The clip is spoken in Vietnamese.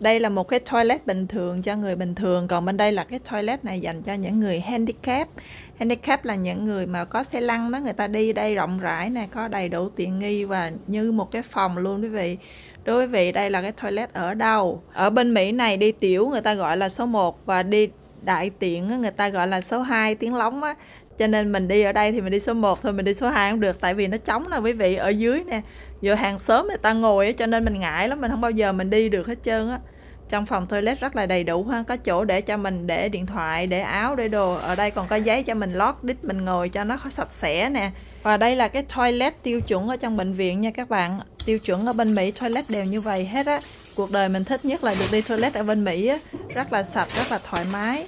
đây là một cái toilet bình thường cho người bình thường còn bên đây là cái toilet này dành cho những người handicap handicap là những người mà có xe lăn đó người ta đi đây rộng rãi nè có đầy đủ tiện nghi và như một cái phòng luôn quý vị đối với vị đây là cái toilet ở đâu ở bên mỹ này đi tiểu người ta gọi là số 1 và đi đại tiện người ta gọi là số 2 tiếng lóng á cho nên mình đi ở đây thì mình đi số 1 thôi mình đi số 2 không được tại vì nó trống nè quý vị ở dưới nè giờ hàng sớm người ta ngồi cho nên mình ngại lắm mình không bao giờ mình đi được hết trơn á trong phòng toilet rất là đầy đủ ha có chỗ để cho mình để điện thoại để áo để đồ ở đây còn có giấy cho mình lót đít mình ngồi cho nó sạch sẽ nè và đây là cái toilet tiêu chuẩn ở trong bệnh viện nha các bạn tiêu chuẩn ở bên mỹ toilet đều như vậy hết á cuộc đời mình thích nhất là được đi toilet ở bên mỹ á rất là sạch rất là thoải mái